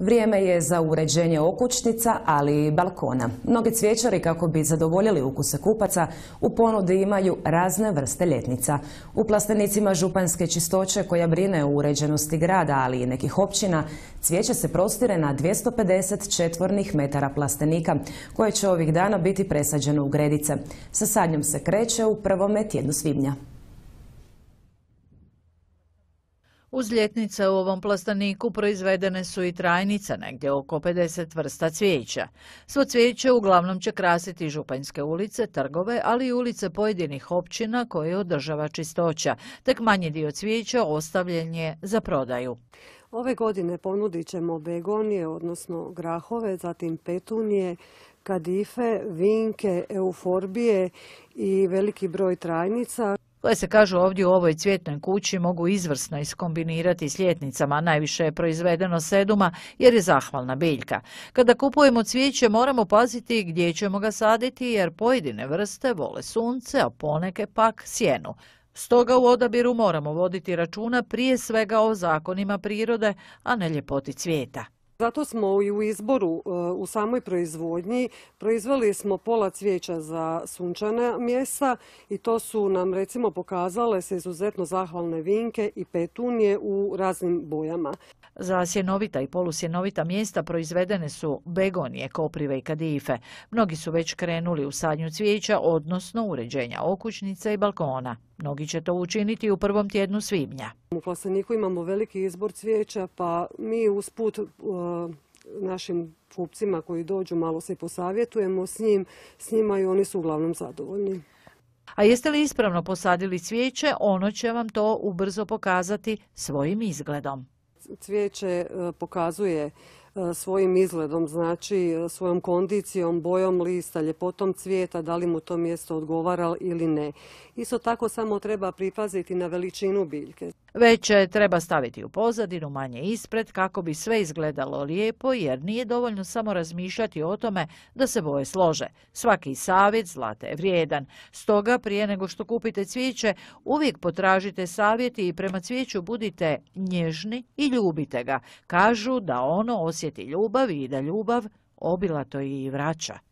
Vrijeme je za uređenje okućnica, ali i balkona. Mnogi cvjećari, kako bi zadovoljili ukuse kupaca, u ponudi imaju razne vrste ljetnica. U plastenicima županske čistoće, koja brine o uređenosti grada, ali i nekih općina, cvijeće se prostire na 250 četvornih metara plastenika, koje će ovih dana biti presađeno u gredice. Sa sadnjom se kreće u prvome tjednu svibnja. Uz ljetnice u ovom plastaniku proizvedene su i trajnice, negdje oko 50 vrsta cvijeća. Svo cvijeće uglavnom će krasiti županjske ulice, trgove, ali i ulice pojedinih općina koje održava čistoća. Tek manji dio cvijeća ostavljen je za prodaju. Ove godine ponudit ćemo begonije, odnosno grahove, zatim petunije, kadife, vinke, euforbije i veliki broj trajnica koje se kažu ovdje u ovoj cvjetnoj kući mogu izvrsno iskombinirati s ljetnicama, najviše je proizvedeno seduma jer je zahvalna biljka. Kada kupujemo cvijeće moramo paziti gdje ćemo ga saditi jer pojedine vrste vole sunce, a poneke pak sjenu. Stoga u odabiru moramo voditi računa prije svega o zakonima prirode, a ne ljepoti cvijeta. Zato smo i u izboru e, u samoj proizvodnji proizveli smo pola cvijeća za sunčana mjesta i to su nam recimo pokazale se izuzetno zahvalne vinke i petunije u raznim bojama. Za sjenovita i polusjenovita mjesta proizvedene su begonije, koprive i kadife. Mnogi su već krenuli u sadnju cvijeća, odnosno uređenja okućnica i balkona. Mnogi će to učiniti u prvom tjednu svibnja. U plasaniku imamo veliki izbor cvijeća, pa mi usput put e, našim kupcima koji dođu malo se posavjetujemo s, njim, s njima i oni su uglavnom zadovoljni. A jeste li ispravno posadili cvijeće, ono će vam to ubrzo pokazati svojim izgledom. Cvijeće e, pokazuje e, svojim izgledom, znači e, svojom kondicijom, bojom lista, ljepotom cvijeta, da li mu to mjesto odgovara ili ne. Isto tako samo treba pripaziti na veličinu biljke već treba staviti u pozadinu, manje ispred, kako bi sve izgledalo lijepo, jer nije dovoljno samo razmišljati o tome da se boje slože. Svaki savjet zlata je vrijedan. Stoga, prije nego što kupite cvijeće, uvijek potražite savjeti i prema cvijeću budite nježni i ljubite ga. Kažu da ono osjeti ljubav i da ljubav obilato i vraća.